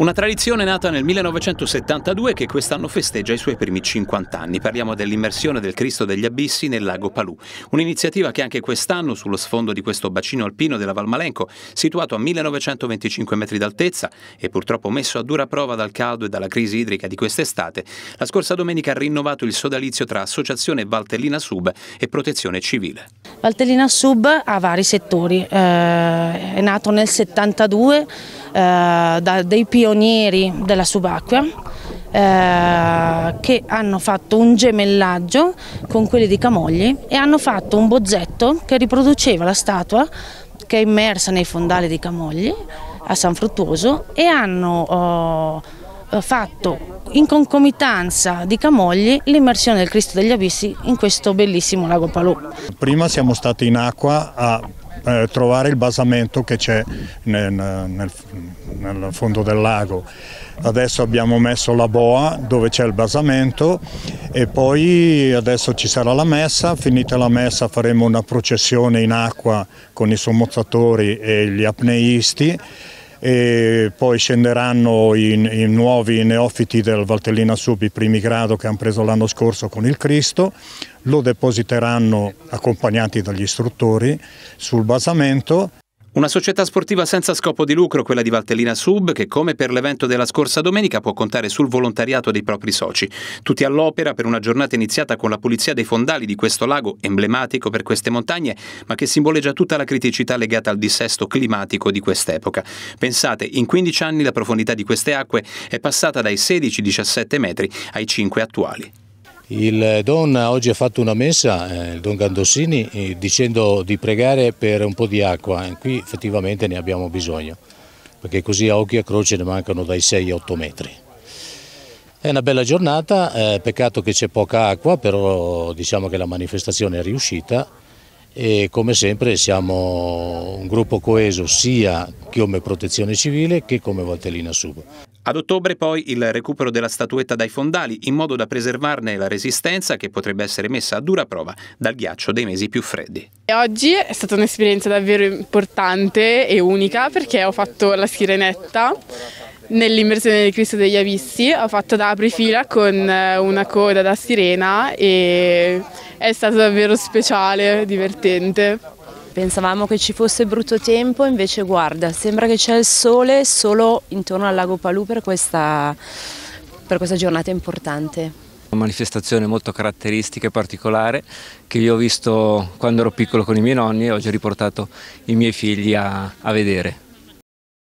Una tradizione nata nel 1972 che quest'anno festeggia i suoi primi 50 anni. Parliamo dell'immersione del Cristo degli Abissi nel lago Palù, un'iniziativa che anche quest'anno sullo sfondo di questo bacino alpino della Valmalenco, situato a 1925 metri d'altezza e purtroppo messo a dura prova dal caldo e dalla crisi idrica di quest'estate, la scorsa domenica ha rinnovato il sodalizio tra Associazione Valtellina Sub e Protezione Civile. Valtellina Sub ha vari settori, eh, è nato nel 72 eh, da dei pionieri pionieri della subacquea eh, che hanno fatto un gemellaggio con quelli di Camogli e hanno fatto un bozzetto che riproduceva la statua che è immersa nei fondali di Camogli a San Fruttuoso e hanno eh, fatto in concomitanza di Camogli l'immersione del Cristo degli Abissi in questo bellissimo lago Palù. Prima siamo stati in acqua a eh, trovare il basamento che c'è nel, nel, nel fondo del lago. Adesso abbiamo messo la boa dove c'è il basamento e poi adesso ci sarà la messa, finita la messa faremo una processione in acqua con i sommozzatori e gli apneisti e poi scenderanno i, i, nuovi neofiti del Valtellina Sub, i primi grado che hanno preso l'anno scorso con il Cristo, lo depositeranno accompagnati dagli istruttori sul basamento una società sportiva senza scopo di lucro, quella di Valtellina Sub, che come per l'evento della scorsa domenica può contare sul volontariato dei propri soci. Tutti all'opera per una giornata iniziata con la pulizia dei fondali di questo lago, emblematico per queste montagne, ma che simboleggia tutta la criticità legata al dissesto climatico di quest'epoca. Pensate, in 15 anni la profondità di queste acque è passata dai 16-17 metri ai 5 attuali. Il Don oggi ha fatto una messa, eh, il Don Gandossini, eh, dicendo di pregare per un po' di acqua eh, qui effettivamente ne abbiamo bisogno perché così a occhio e a croce ne mancano dai 6 8 metri. È una bella giornata, peccato che c'è poca acqua, però diciamo che la manifestazione è riuscita e come sempre siamo un gruppo coeso sia come protezione civile che come Valtellina Sub. Ad ottobre poi il recupero della statuetta dai fondali in modo da preservarne la resistenza che potrebbe essere messa a dura prova dal ghiaccio dei mesi più freddi. Oggi è stata un'esperienza davvero importante e unica perché ho fatto la sirenetta nell'immersione del Cristo degli Abissi, ho fatto da aprifila con eh, una coda da sirena e è stato davvero speciale, divertente. Pensavamo che ci fosse brutto tempo, invece guarda, sembra che c'è il sole solo intorno al lago Palù per questa, per questa giornata importante. Una manifestazione molto caratteristica e particolare che io ho visto quando ero piccolo con i miei nonni e oggi ho riportato i miei figli a, a vedere.